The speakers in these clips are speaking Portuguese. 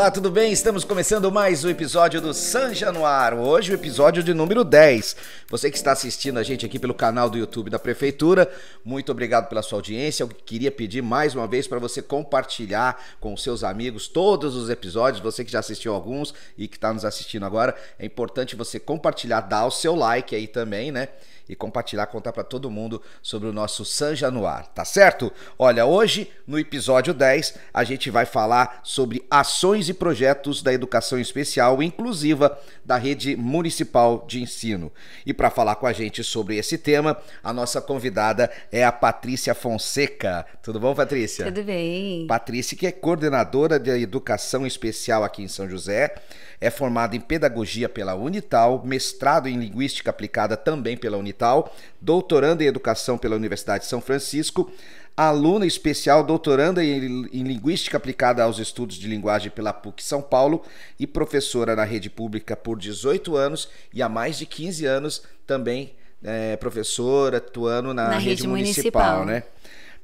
Olá, tudo bem? Estamos começando mais um episódio do San Januário. Hoje o episódio de número 10. Você que está assistindo a gente aqui pelo canal do YouTube da prefeitura, muito obrigado pela sua audiência. Eu queria pedir mais uma vez para você compartilhar com seus amigos todos os episódios. Você que já assistiu alguns e que está nos assistindo agora, é importante você compartilhar, dar o seu like aí também, né? e compartilhar, contar para todo mundo sobre o nosso San Januar, tá certo? Olha, hoje no episódio 10 a gente vai falar sobre ações e projetos da educação especial inclusiva da rede municipal de ensino. E para falar com a gente sobre esse tema, a nossa convidada é a Patrícia Fonseca. Tudo bom, Patrícia? Tudo bem. Patrícia, que é coordenadora de educação especial aqui em São José. É formado em pedagogia pela Unital, mestrado em linguística aplicada também pela Unital, doutorando em educação pela Universidade de São Francisco, aluna especial doutoranda em, em, Linguística Aplicada aos Estudos de Linguagem pela PUC São Paulo e professora na rede pública por 18 anos e há mais de 15 anos também é, professora atuando na, na rede, rede municipal, municipal, né?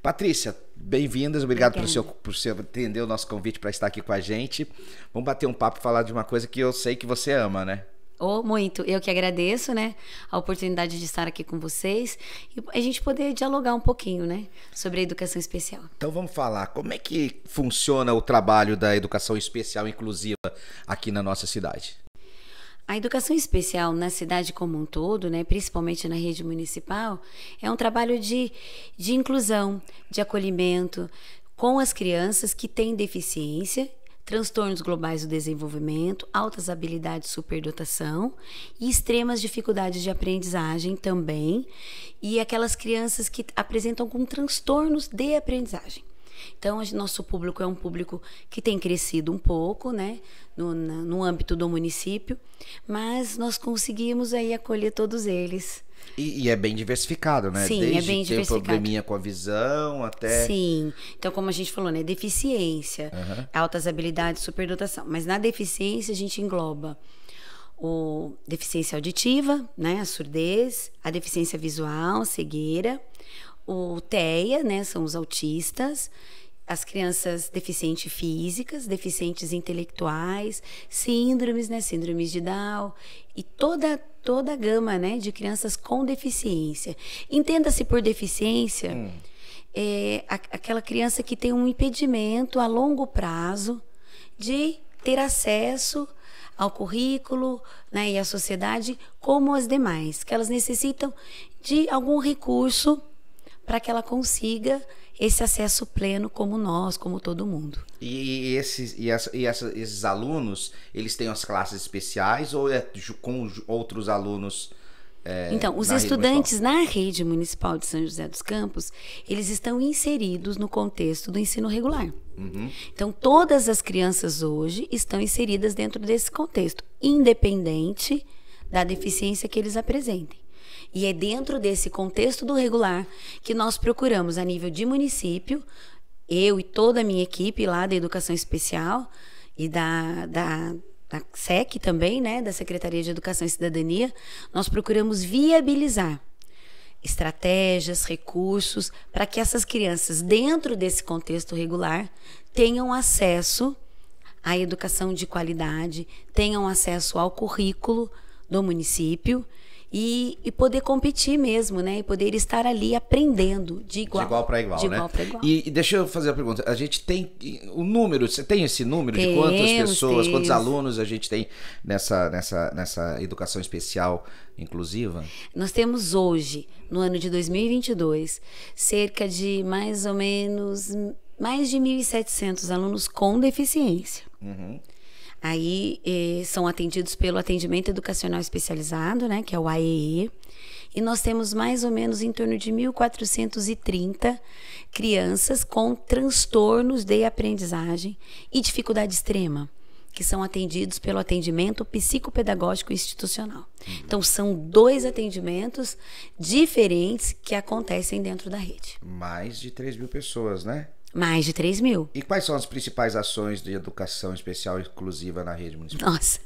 Patrícia, Bem-vindas, obrigado por, seu, por seu atender o nosso convite para estar aqui com a gente. Vamos bater um papo e falar de uma coisa que eu sei que você ama, né? Oh, muito. Eu que agradeço, né, a oportunidade de estar aqui com vocês e a gente poder dialogar um pouquinho, né, sobre a educação especial. Então vamos falar, como é que funciona o trabalho da educação especial inclusiva aqui na nossa cidade? A educação especial na cidade como um todo, né, principalmente na rede municipal, é um trabalho de, de inclusão, de acolhimento com as crianças que têm deficiência transtornos globais do desenvolvimento, altas habilidades de superdotação e extremas dificuldades de aprendizagem também, e aquelas crianças que apresentam com transtornos de aprendizagem. Então, nosso público é um público que tem crescido um pouco, né, no, no âmbito do município, mas nós conseguimos aí acolher todos eles. E, e, é bem diversificado, né? Sim, é Desde é bem ter diversificado. probleminha com a visão até. Sim. Então, como a gente falou, né? Deficiência, uhum. altas habilidades, superdotação. Mas na deficiência a gente engloba o deficiência auditiva, né? A surdez, a deficiência visual, cegueira, o TEA, né, são os autistas, as crianças deficientes físicas, deficientes intelectuais, síndromes, né, síndromes de Down e toda toda a gama, né, de crianças com deficiência. Entenda-se por deficiência hum. é, a, aquela criança que tem um impedimento a longo prazo de ter acesso ao currículo né, e à sociedade como as demais, que elas necessitam de algum recurso para que ela consiga esse acesso pleno como nós, como todo mundo. E, esses, e, essa, e essa, esses alunos, eles têm as classes especiais ou é com outros alunos? É, então, os na estudantes rede na rede municipal de São José dos Campos, eles estão inseridos no contexto do ensino regular. Uhum. Então, todas as crianças hoje estão inseridas dentro desse contexto, independente da deficiência que eles apresentem. E é dentro desse contexto do regular que nós procuramos, a nível de município, eu e toda a minha equipe lá da Educação Especial e da, da, da SEC também, né, da Secretaria de Educação e Cidadania, nós procuramos viabilizar estratégias, recursos, para que essas crianças, dentro desse contexto regular, tenham acesso à educação de qualidade, tenham acesso ao currículo do município e, e poder competir mesmo, né? E poder estar ali aprendendo de igual, de igual para igual, de né? Igual igual. E, e, deixa eu fazer a pergunta. A gente tem o um número, você tem esse número temos, de quantas pessoas, temos. quantos alunos a gente tem nessa, nessa, nessa educação especial inclusiva? Nós temos hoje, no ano de 2022, cerca de mais ou menos mais de 1.700 alunos com deficiência. Uhum. Aí eh, são atendidos pelo atendimento educacional especializado, né, que é o AEE, e nós temos mais ou menos em torno de 1.430 crianças com transtornos de aprendizagem e dificuldade extrema que são atendidos pelo atendimento psicopedagógico institucional. Uhum. Então, são dois atendimentos diferentes que acontecem dentro da rede. Mais de 3 mil pessoas, né? Mais de 3 mil. E quais são as principais ações de educação especial inclusiva na rede municipal? Nossa.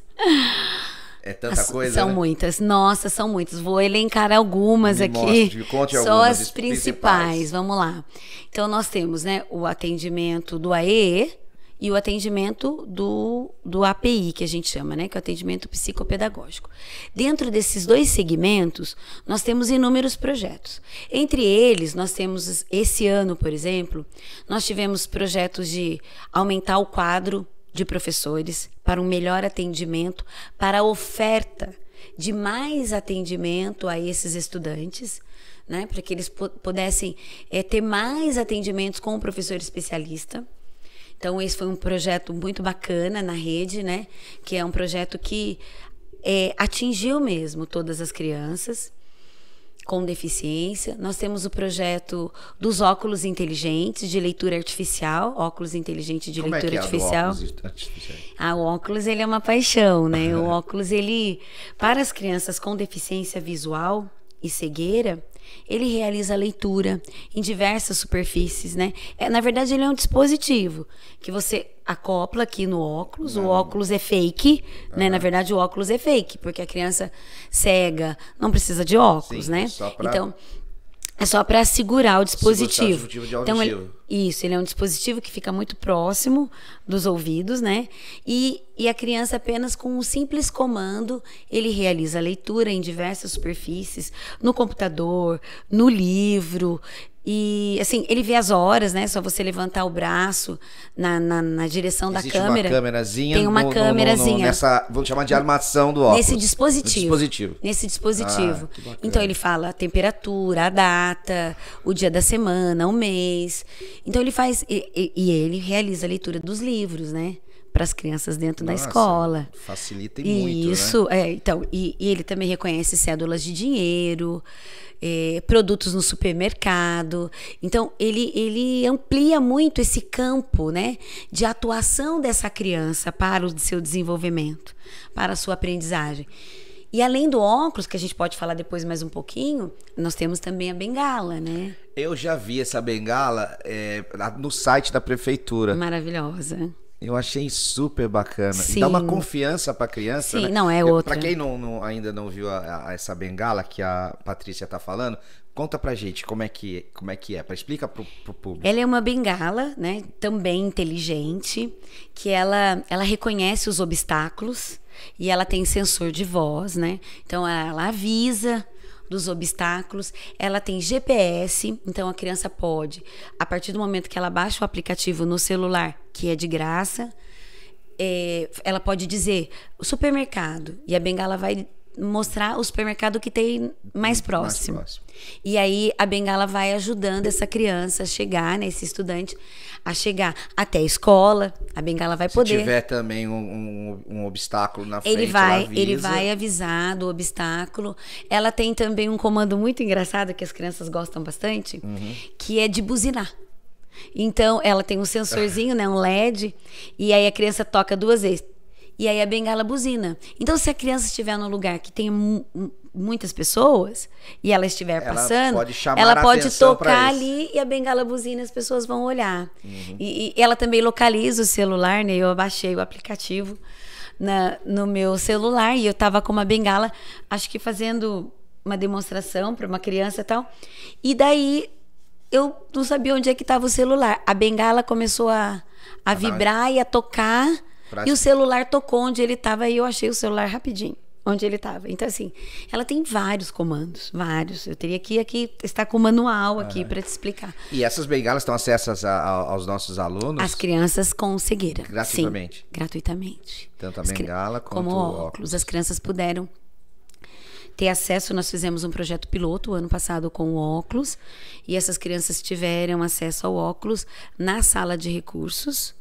É tanta as, coisa. São né? muitas. Nossa, são muitas. Vou elencar algumas me aqui. Mostre, me conte algumas. Só as principais. principais. Vamos lá. Então, nós temos né, o atendimento do AEE, e o atendimento do, do API, que a gente chama, né, que é o atendimento psicopedagógico. Dentro desses dois segmentos, nós temos inúmeros projetos. Entre eles, nós temos, esse ano, por exemplo, nós tivemos projetos de aumentar o quadro de professores para um melhor atendimento, para a oferta de mais atendimento a esses estudantes. Né, para que eles pudessem é, ter mais atendimentos com o professor especialista. Então, esse foi um projeto muito bacana na rede, né? Que é um projeto que é, atingiu mesmo todas as crianças com deficiência. Nós temos o projeto dos óculos inteligentes de leitura artificial, óculos inteligente de Como é leitura é é artificial. artificial. Ah, o óculos ele é uma paixão, né? o óculos ele para as crianças com deficiência visual e cegueira, ele realiza a leitura em diversas superfícies, né? É, na verdade, ele é um dispositivo que você acopla aqui no óculos. Não. O uhum. óculos é fake, uhum. né? Na uhum. verdade, o óculos é fake, porque a criança cega não precisa de óculos, Sim, né? Só pra... Então, é só para segurar o dispositivo. dispositivo então, ele, isso, ele é um dispositivo que fica muito próximo dos ouvidos, né? E, e a criança apenas com um simples comando, ele realiza a leitura em diversas superfícies, no computador, no livro, e assim, ele vê as horas, né? Só você levantar o braço na, na, na direção Existe da câmera. Tem uma câmerazinha. Tem uma no, câmerazinha. No, no, nessa, vamos chamar de armação do óculos. Nesse dispositivo. dispositivo. Nesse dispositivo. Ah, então ele fala a temperatura, a data, o dia da semana, o mês. Então ele faz. E, e, e ele realiza a leitura dos livros, né? para as crianças dentro Nossa, da escola. Facilita e muito. Né? Isso, né? é, então, e, e, ele também reconhece cédulas de dinheiro, é, produtos no supermercado. Então, ele, ele amplia muito esse campo né, de atuação dessa criança para o seu desenvolvimento, para a sua aprendizagem. E além do óculos, que a gente pode falar depois mais um pouquinho, nós temos também a bengala, né? Eu já vi essa bengala é, no site da prefeitura. Maravilhosa. Eu achei super bacana. Sim. E dá uma confiança a criança. Sim, né? não, é outra. Para quem não, não ainda não viu a, a, essa bengala que a Patrícia tá falando, Conta para gente como é que, como é, que é, pra, explica para o público. Ela é uma bengala, né? Também inteligente, que ela, ela reconhece os obstáculos e ela tem sensor de voz, né? Então ela avisa dos obstáculos. Ela tem GPS, então a criança pode, a partir do momento que ela baixa o aplicativo no celular, que é de graça, é, ela pode dizer supermercado e a bengala vai mostrar o supermercado que tem mais próximo. mais próximo. E aí a bengala vai ajudando essa criança a chegar, né, esse estudante, a chegar até a escola. A bengala vai Se poder. Se tiver também um, um, um, obstáculo na frente, ele vai, ele vai avisado do obstáculo. Ela tem também um comando muito engraçado que as crianças gostam bastante, uhum. que é de buzinar. Então, ela tem um sensorzinho, né? Um LED. E aí a criança toca duas vezes. E aí a bengala buzina. Então, se a criança estiver num lugar que tem muitas pessoas e ela estiver ela passando, pode ela pode tocar ali e a bengala buzina as pessoas vão olhar. Uhum. E, e, ela também localiza o celular, né? Eu baixei o aplicativo na, no meu celular e eu tava com uma bengala, acho que fazendo uma demonstração para uma criança e tal. E daí eu não sabia onde é que estava o celular. A bengala começou a, a ah, vibrar não. e a tocar e o celular tocou onde ele estava e eu achei o celular rapidinho. Onde ele estava. Então, assim, ela tem vários comandos, vários. Eu teria que aqui estar com o manual aqui ah. para te explicar. E essas bengalas estão acessas a, a, aos nossos alunos? As crianças com cegueira. Gratuitamente. Sim, gratuitamente. Tanto então, tá a bengala cri... quanto como óculos. óculos. As crianças puderam ter acesso. Nós fizemos um projeto piloto ano passado com o óculos e essas crianças tiveram acesso ao óculos na sala de recursos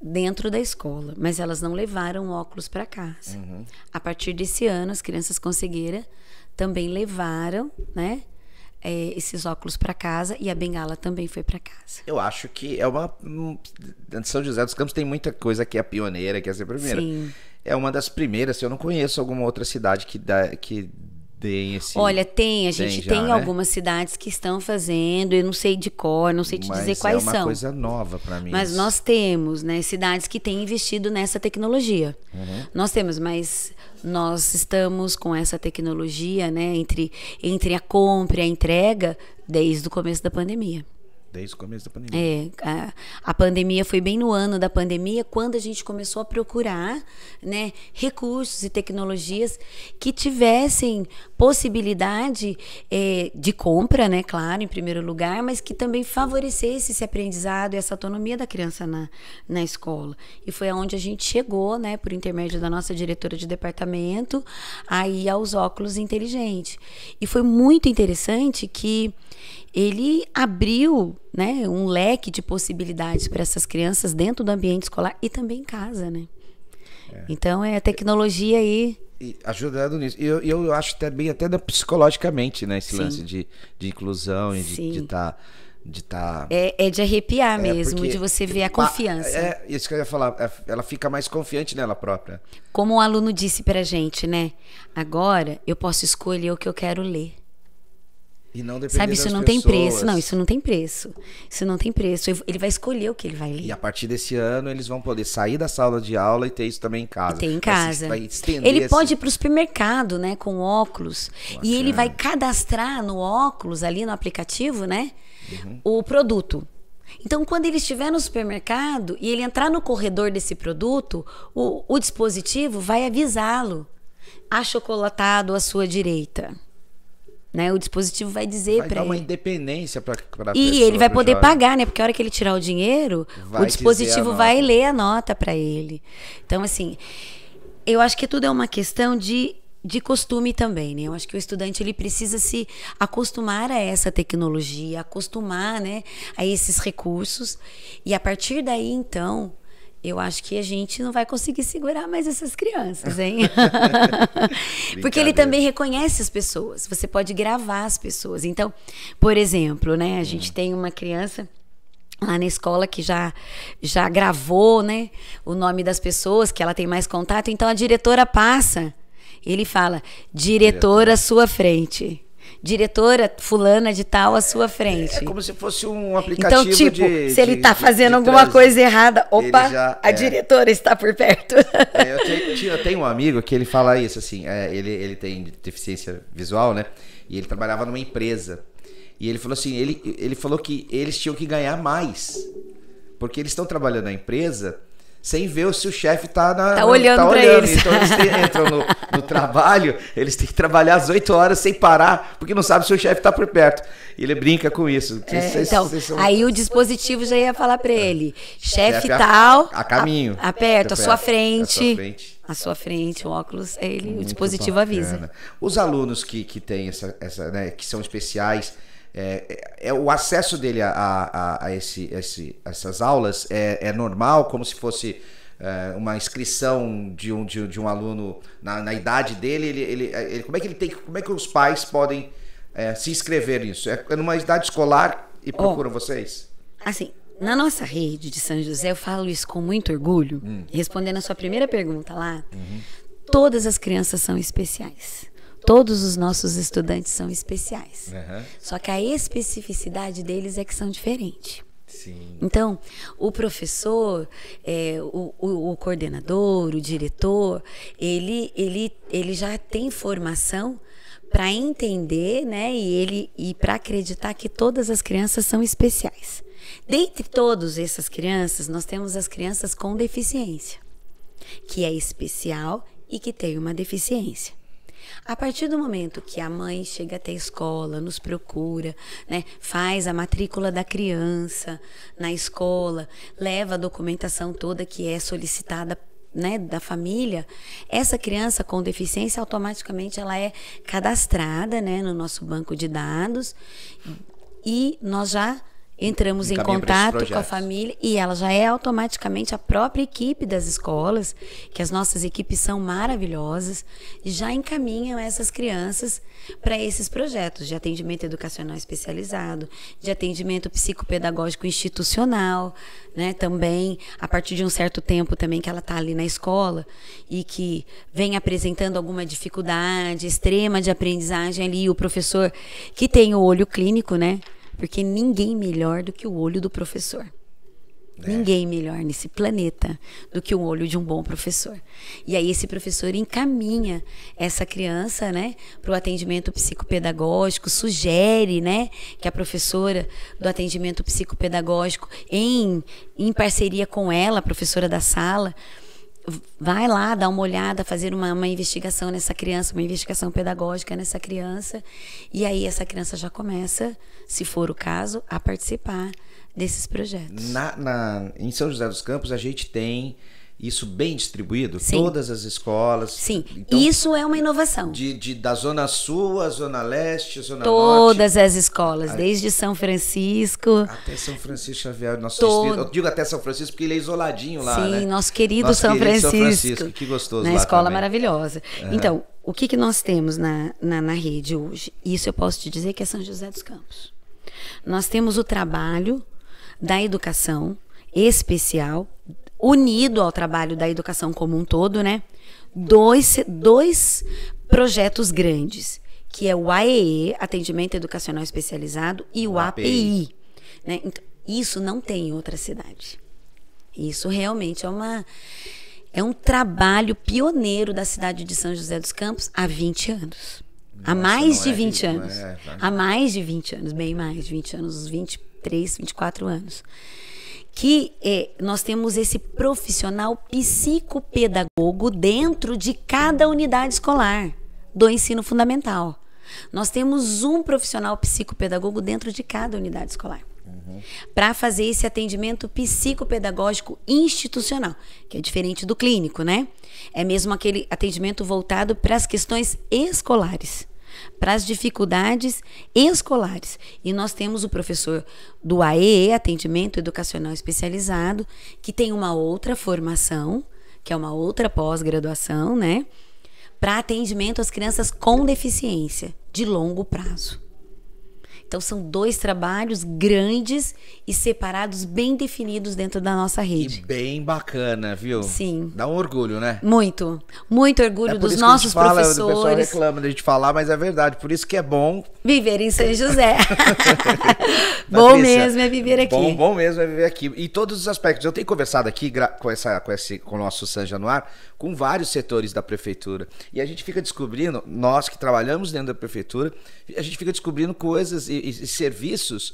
dentro da escola, mas elas não levaram óculos para casa. Uhum. A partir desse ano, as crianças conseguiram também levaram, né? É, esses óculos para casa e a bengala também foi para casa. Eu acho que é uma hum, São José dos Campos tem muita coisa que é pioneira, que é a primeira. Sim. É uma das primeiras. Eu não conheço alguma outra cidade que dá que tem esse. Olha, tem. A gente tem, já, tem né? algumas cidades que estão fazendo. Eu não sei de cor, não sei te Mas dizer é quais são. É uma são. coisa nova para mim. Mas nós temos, né? Cidades que têm investido nessa tecnologia. Uhum. Nós temos, mas nós estamos com essa tecnologia, né? Entre, entre a compra e a entrega desde o começo da pandemia. Desde o começo da pandemia. É, a, a, pandemia foi bem no ano da pandemia, quando a gente começou a procurar né, recursos e tecnologias que tivessem possibilidade é, de compra, né, claro, em primeiro lugar, mas que também favorecesse esse aprendizado e essa autonomia da criança na, na escola. E foi aonde a gente chegou, né, por intermédio da nossa diretora de departamento, aí aos óculos inteligentes. E foi muito interessante que ele abriu né, um leque de possibilidades para essas crianças dentro do ambiente escolar e também em casa, né? É. Então é a tecnologia aí. E ajudando nisso. E eu, eu acho também até da, psicologicamente, né? Esse Sim. lance de, de inclusão e de estar. Tá, de tá... é, é de arrepiar é, mesmo, de você ver a confiança. É, isso que eu ia falar, é, ela fica mais confiante nela própria. Como o um aluno disse pra gente, né? Agora eu posso escolher o que eu quero ler. E não depender Sabe, isso das não pessoas. tem preço. Não, isso não tem preço. Isso não tem preço. Ele vai escolher o que ele vai ler. E a partir desse ano, eles vão poder sair da sala de aula e ter isso também em casa. E ter em casa. Vai, ele esse... pode ir para o supermercado, né, com óculos. Bacana. E ele vai cadastrar no óculos, ali no aplicativo, né, uhum. o produto. Então, quando ele estiver no supermercado e ele entrar no corredor desse produto, o, o dispositivo vai avisá-lo. Achocolatado à sua direita né? O dispositivo vai dizer para ele. Vai dar uma independência para a E ele vai poder jovem. pagar, né? Porque a hora que ele tirar o dinheiro, vai o dispositivo vai ler a nota para ele. Então, assim, eu acho que tudo é uma questão de, de costume também, né? Eu acho que o estudante ele precisa se acostumar a essa tecnologia, acostumar, né, a esses recursos e a partir daí então eu acho que a gente não vai conseguir segurar mais essas crianças, hein? Porque ele também reconhece as pessoas. Você pode gravar as pessoas. Então, por exemplo, né? A gente hum. tem uma criança lá na escola que já já gravou, né? O nome das pessoas que ela tem mais contato. Então a diretora passa. Ele fala: diretora à sua frente diretora fulana de tal à sua frente. É, como se fosse um então, aplicativo Então, tipo, de, se ele está fazendo de, de alguma coisa errada, opa, já, a é... diretora está por perto. É, eu, tenho, eu, tenho, um amigo que ele fala isso, assim, é, ele, ele tem deficiência visual, né? E ele trabalhava numa empresa. E ele falou assim, ele, ele falou que eles tinham que ganhar mais. Porque eles estão trabalhando na empresa sem ver se o chefe tá na. Tá olhando, tá olhando. Eles. Então eles entram no, no, trabalho, eles têm que trabalhar às 8 horas sem parar, porque não sabe se o chefe tá por perto. E ele brinca com isso. É, então, são... aí o dispositivo já ia falar para ele: é. chefe tal. A, a caminho. A, aperto, à sua frente. À sua frente. sua frente, o óculos, ele, o dispositivo bacana. avisa. Os alunos que, que têm essa, essa né, que são especiais é, é, é, o acesso dele a, a, a esse, esse, essas aulas é, é normal, como se fosse é, uma inscrição de um, de, de um aluno na, na idade dele. Ele, ele, ele, como é que ele tem, como é que os pais podem é, se inscrever nisso? É, é numa idade escolar e procuram oh, vocês? Assim, na nossa rede de São José, eu falo isso com muito orgulho, hum. respondendo a sua primeira pergunta lá. Uhum. Todas as crianças são especiais. Todos os nossos estudantes são especiais. Uhum. Só que a especificidade deles é que são diferentes. Sim. Então, o professor, é, o, o, o, coordenador, o diretor, ele, ele, ele já tem formação para entender, né, e ele e para acreditar que todas as crianças são especiais. Dentre todas essas crianças, nós temos as crianças com deficiência, que é especial e que tem uma deficiência. A partir do momento que a mãe chega até a escola, nos procura, né, faz a matrícula da criança na escola, leva a documentação toda que é solicitada né, da família, essa criança com deficiência automaticamente ela é cadastrada né, no nosso banco de dados e nós já entramos em contato com a família e ela já é automaticamente a própria equipe das escolas, que as nossas equipes são maravilhosas, já encaminham essas crianças para esses projetos de atendimento educacional especializado, de atendimento psicopedagógico institucional, né, também a partir de um certo tempo também que ela está ali na escola e que vem apresentando alguma dificuldade extrema de aprendizagem ali, o professor que tem o olho clínico, né? Porque ninguém melhor do que o olho do professor. É. Ninguém melhor nesse planeta do que o olho de um bom professor. E aí esse professor encaminha essa criança, né, para o atendimento psicopedagógico, sugere, né, que a professora do atendimento psicopedagógico, em, em parceria com ela, a professora da sala, vai lá dar uma olhada, fazer uma, uma, investigação nessa criança, uma investigação pedagógica nessa criança, e aí essa criança já começa, se for o caso, a participar desses projetos. Na, na, em São José dos Campos, a gente tem isso bem distribuído, Sim. todas as escolas. Sim, então, isso é uma inovação. De, de, da Zona Sul, à Zona Leste, Zona todas Norte. Todas as escolas, a... desde São Francisco. Até São Francisco Xavier, nosso todo... distrito. Eu digo até São Francisco porque ele é isoladinho lá. Sim, né? nosso querido, nosso São, querido Francisco, São Francisco. Que gostoso. Na escola também. maravilhosa. Uhum. Então, o que, que nós temos na, na, na rede hoje? Isso eu posso te dizer que é São José dos Campos. Nós temos o trabalho da educação especial unido ao trabalho da educação como um todo, né? Dois, dois projetos grandes, que é o AEE, Atendimento Educacional Especializado, e o, API. API né? então, isso não tem em outra cidade. Isso realmente é uma é um trabalho pioneiro da cidade de São José dos Campos há 20 anos. Nossa, é é, tá. há mais de 20 anos. É, há mais de 20 anos, bem mais de 20 anos, uns 23, 24 anos que é, nós temos esse profissional psicopedagogo dentro de cada unidade escolar do ensino fundamental. Nós temos um profissional psicopedagogo dentro de cada unidade escolar. Uhum. Para fazer esse atendimento psicopedagógico institucional, que é diferente do clínico, né? É mesmo aquele atendimento voltado para as questões escolares para as dificuldades escolares. E nós temos o professor do AEE, Atendimento Educacional Especializado, que tem uma outra formação, que é uma outra pós-graduação, né? Para atendimento às crianças com deficiência de longo prazo. Então, são dois trabalhos grandes e separados, bem definidos dentro da nossa rede. E bem bacana, viu? Sim. Dá um orgulho, né? Muito. Muito orgulho é dos nossos professores. O pessoal reclama da gente falar, mas é verdade. Por isso que é bom. Viver em São José. bom mesmo é viver aqui. Bom, bom mesmo é viver aqui. E todos os aspectos. Eu tenho conversado aqui com, essa, com, esse, com o nosso San Januar com vários setores da prefeitura. E a gente fica descobrindo, nós que trabalhamos dentro da prefeitura, a gente fica descobrindo coisas e e, e serviços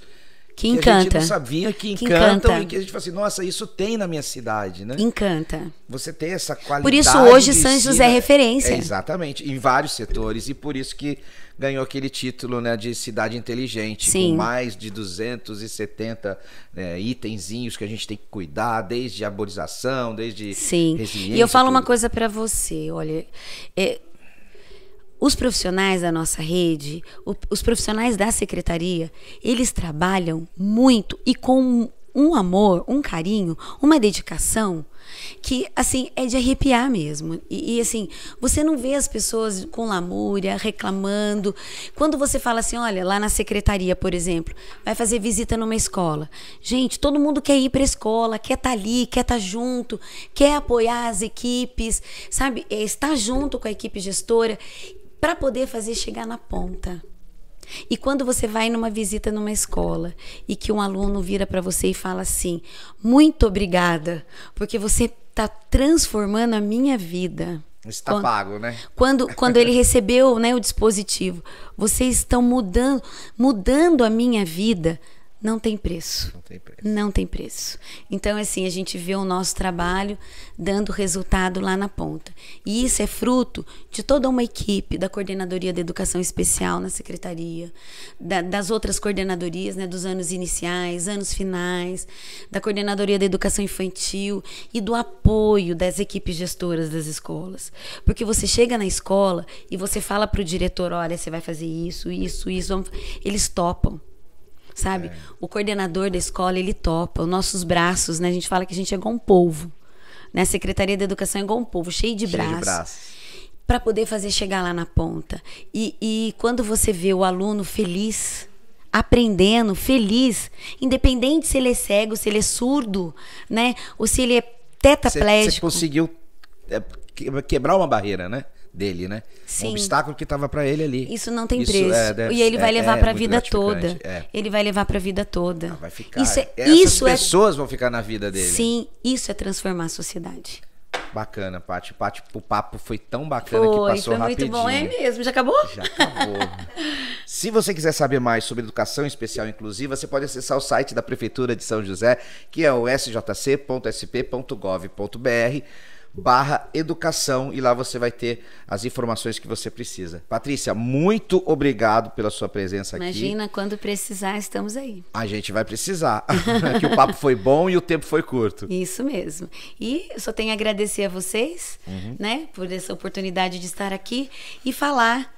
que, encanta. que a gente não sabia que encantam encanta. e que a gente fala assim, nossa, isso tem na minha cidade, né? Encanta. Você tem essa qualidade. Por isso hoje São José é referência. É, exatamente, em vários setores e por isso que ganhou aquele título né, de cidade inteligente, Sim. com mais de 270 né, itenzinhos que a gente tem que cuidar, desde arborização, desde Sim. E eu falo tudo. uma coisa para você, olha, é, os profissionais da nossa rede, os profissionais da secretaria, eles trabalham muito e com um amor, um carinho, uma dedicação que assim é de arrepiar mesmo. E, e, assim, você não vê as pessoas com lamúria, reclamando. Quando você fala assim, olha, lá na secretaria, por exemplo, vai fazer visita numa escola. Gente, todo mundo quer ir para escola, quer estar tá ali, quer estar tá junto, quer apoiar as equipes, sabe? É, estar junto com a equipe gestora para poder fazer chegar na ponta. E quando você vai numa visita numa escola e que um aluno vira para você e fala assim: "Muito obrigada, porque você está transformando a minha vida". Está quando, pago, né? Quando, quando ele recebeu né, o dispositivo, vocês estão mudando, mudando a minha vida. Não tem preço. Não tem preço. Não tem preço. Então, assim, a gente vê o nosso trabalho dando resultado lá na ponta. E isso é fruto de toda uma equipe da Coordenadoria de Educação Especial na Secretaria, da, das outras coordenadorias, né, dos anos iniciais, anos finais, da Coordenadoria da Educação Infantil e do apoio das equipes gestoras das escolas. Porque você chega na escola e você fala para o diretor: olha, você vai fazer isso, isso, isso. Eles topam sabe? É. O coordenador da escola, ele topa. Os nossos braços, né? A gente fala que a gente é igual um povo Né? A Secretaria da Educação é igual um povo cheio de cheio De braços para poder fazer chegar lá na ponta. E, e, quando você vê o aluno feliz, aprendendo, feliz, independente se ele é cego, se ele é surdo, né? Ou se ele é tetraplégico. Você conseguiu é, quebrar uma barreira, né? dele, né? Sim. Um obstáculo que estava para ele ali. Isso não tem isso preço. É, deve, e é, é é. ele vai levar é, para a vida toda. Ele vai levar para a vida toda. Ah, vai ficar. Isso é, Essas isso pessoas vão ficar na vida dele. Sim, isso é transformar a sociedade. Bacana, Paty. Paty, o papo foi tão bacana foi, que passou foi rapidinho. Foi muito bom, é mesmo. Já acabou? Já acabou. Se você quiser saber mais sobre educação especial inclusiva, você pode acessar o site da Prefeitura de São José, que é o sjc.sp.gov.br barra educação e lá você vai ter as informações que você precisa. Patrícia, muito obrigado pela sua presença Imagina, aqui. Imagina, quando precisar, estamos aí. A gente vai precisar, que o papo foi bom e o tempo foi curto. Isso mesmo. E eu só tenho a agradecer a vocês, uhum. né, por essa oportunidade de estar aqui e falar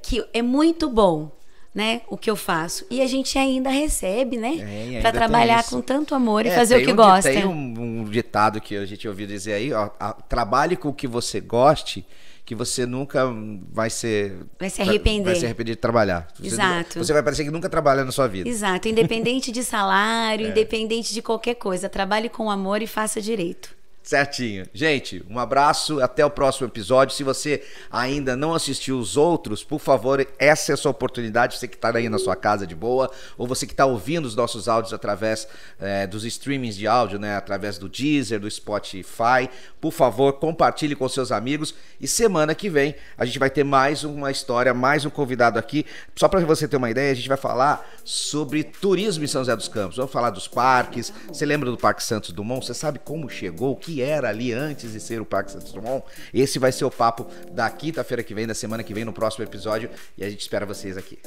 que é muito bom né, o que eu faço. E a gente ainda recebe, né? É, para trabalhar com tanto amor é, e fazer o que um, gosta. Tem um, um, ditado que a gente ouviu dizer aí, ó, a, trabalhe com o que você goste, que você nunca vai ser. Vai se arrepender. Vai se arrepender de trabalhar. Você Exato. você vai parecer que nunca trabalha na sua vida. Exato. Independente de salário, é. independente de qualquer coisa. Trabalhe com amor e faça direito. Certinho. Gente, um abraço, até o próximo episódio. Se você ainda não assistiu os outros, por favor, essa é a sua oportunidade. Você que está aí na sua casa de boa, ou você que está ouvindo os nossos áudios através é, dos streamings de áudio, né? Através do Deezer, do Spotify. Por favor, compartilhe com seus amigos. E semana que vem a gente vai ter mais uma história, mais um convidado aqui. Só para você ter uma ideia, a gente vai falar sobre turismo em São José dos Campos. Vamos falar dos parques. Você lembra do Parque Santos Dumont? Você sabe como chegou? O que era ali antes de ser o Parque Santos Dumont. Esse vai ser o papo da quinta-feira que vem, da semana que vem, no próximo episódio. E a gente espera vocês aqui.